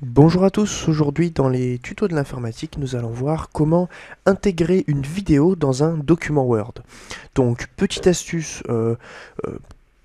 Bonjour à tous, aujourd'hui dans les tutos de l'informatique, nous allons voir comment intégrer une vidéo dans un document Word. Donc, petite astuce euh, euh,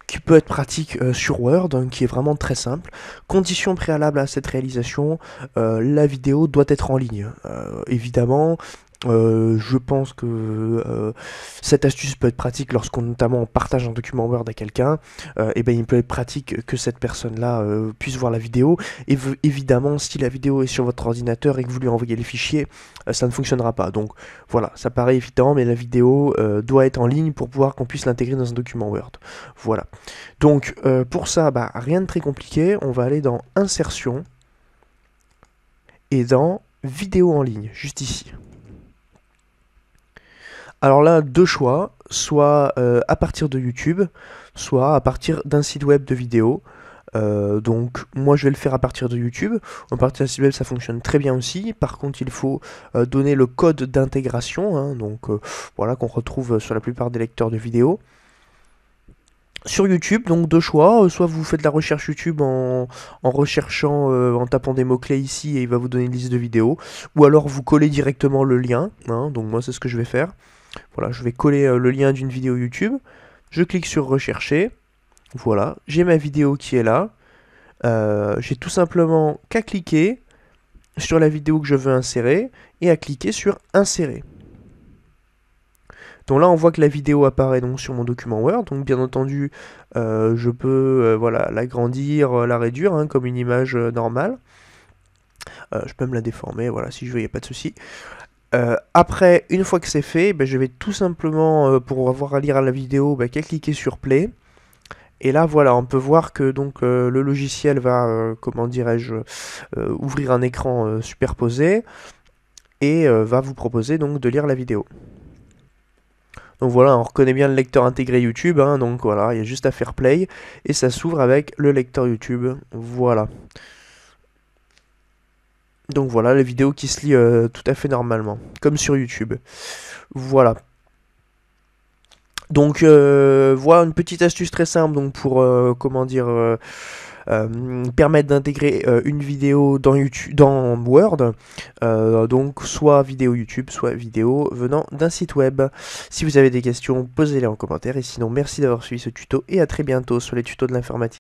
qui peut être pratique euh, sur Word, hein, qui est vraiment très simple. Condition préalable à cette réalisation, la vidéo doit être en ligne. Hein. évidemment, euh, je pense que euh, cette astuce peut être pratique lorsqu'on notamment partage un document Word à quelqu'un. et euh, eh ben il peut être pratique que cette personne-là puisse voir la vidéo. Et évidemment, si la vidéo est sur votre ordinateur et que vous lui envoyez les fichiers, ça ne fonctionnera pas. Donc voilà, ça paraît évident, mais la vidéo doit être en ligne pour pouvoir qu'on puisse l'intégrer dans un document Word. Voilà. Donc pour ça, bah, rien de très compliqué. On va aller dans Insertion et dans Vidéo en ligne, juste ici. Alors là, deux choix, soit euh, à partir de YouTube, soit à partir d'un site web de vidéos. Euh, donc moi je vais le faire à partir de YouTube. En partir d'un site web ça fonctionne très bien aussi. Par contre il faut euh, donner le code d'intégration, hein. donc voilà qu'on retrouve sur la plupart des lecteurs de vidéos sur YouTube, donc deux choix. Soit vous faites de la recherche YouTube en, recherchant, en tapant des mots-clés ici et il va vous donner une liste de vidéos. Ou alors vous collez directement le lien. Hein. donc moi c'est ce que je vais faire. Voilà, je vais coller euh, le lien d'une vidéo YouTube. Je clique sur rechercher. Voilà, j'ai ma vidéo qui est là. Euh, j'ai tout simplement qu'à cliquer sur la vidéo que je veux insérer et à cliquer sur insérer. Donc là, on voit que la vidéo apparaît donc sur mon document Word. Donc bien entendu, euh, je peux voilà l'agrandir, la réduire hein, comme une image normale. je peux me la déformer, voilà, si je veux, il n'y a pas de souci. Euh, après, une fois que c'est fait, ben, je vais tout simplement, euh, pour avoir à lire la vidéo, ben, cliquer sur Play. Et là, voilà, on peut voir que donc euh, le logiciel va, comment dirais-je, ouvrir un écran superposé et va vous proposer donc de lire la vidéo. Donc voilà, on reconnaît bien le lecteur intégré YouTube, hein, donc voilà, il y a juste à faire play et ça s'ouvre avec le lecteur YouTube. Voilà. Donc voilà, la vidéo qui se lit euh, tout à fait normalement, comme sur YouTube. Voilà. Donc euh, voilà une petite astuce très simple donc pour euh, comment dire permettre d'intégrer une vidéo dans YouTube, dans Word, donc soit vidéo YouTube, soit vidéo venant d'un site web. Si vous avez des questions, posez-les en commentaire et sinon merci d'avoir suivi ce tuto et à très bientôt sur les tutos de l'informatique.